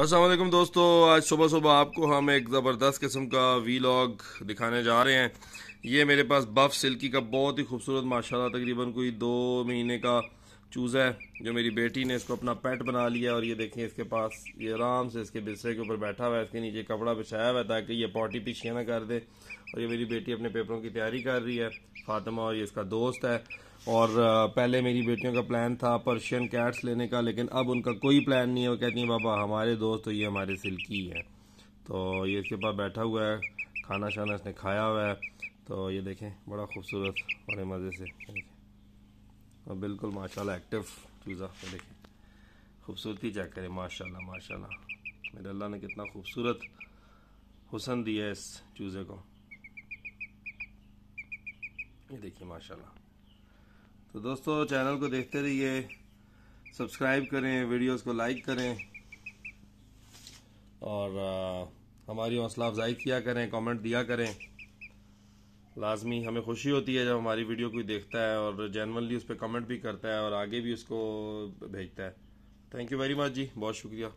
असलम दोस्तों आज सुबह सुबह आपको हम एक ज़बरदस्त किस्म का वी लॉग दिखाने जा रहे हैं ये मेरे पास बफ सिल्की का बहुत ही खूबसूरत माशाल्लाह तकरीबन कोई दो महीने का चूज़ा है जो मेरी बेटी ने इसको अपना पेट बना लिया और ये देखें इसके पास ये आराम से इसके बिस्तर के ऊपर बैठा हुआ है इसके नीचे कपड़ा बिछाया हुआ है ताकि ये पॉटी पीछे ना कर दे और ये मेरी बेटी अपने पेपरों की तैयारी कर रही है फातिमा और ये इसका दोस्त है और पहले मेरी बेटियों का प्लान था पर्शियन कैट्स लेने का लेकिन अब उनका कोई प्लान नहीं है वो कहती हैं बाबा हमारे दोस्त तो ये हमारे सिल्की है तो ये इसके पास बैठा हुआ है खाना शाना इसने खाया हुआ है तो ये देखें बड़ा खूबसूरत बड़े मज़े से और बिल्कुल माशाल्लाह एक्टिव चूज़ा देखें खूबसूरती चेक करें माशाल्लाह माशाल्लाह मेरे अल्लाह ने कितना खूबसूरत हुसन दिया है इस चूज़े को ये देखिए माशाल्लाह तो दोस्तों चैनल को देखते रहिए सब्सक्राइब करें वीडियोस को लाइक करें और आ, हमारी हौसला अफजाई किया करें कमेंट दिया करें लाजमी हमें खुशी होती है जब हमारी वीडियो कोई देखता है और जनरली उस पर कमेंट भी करता है और आगे भी उसको भेजता है थैंक यू वेरी मच जी बहुत शुक्रिया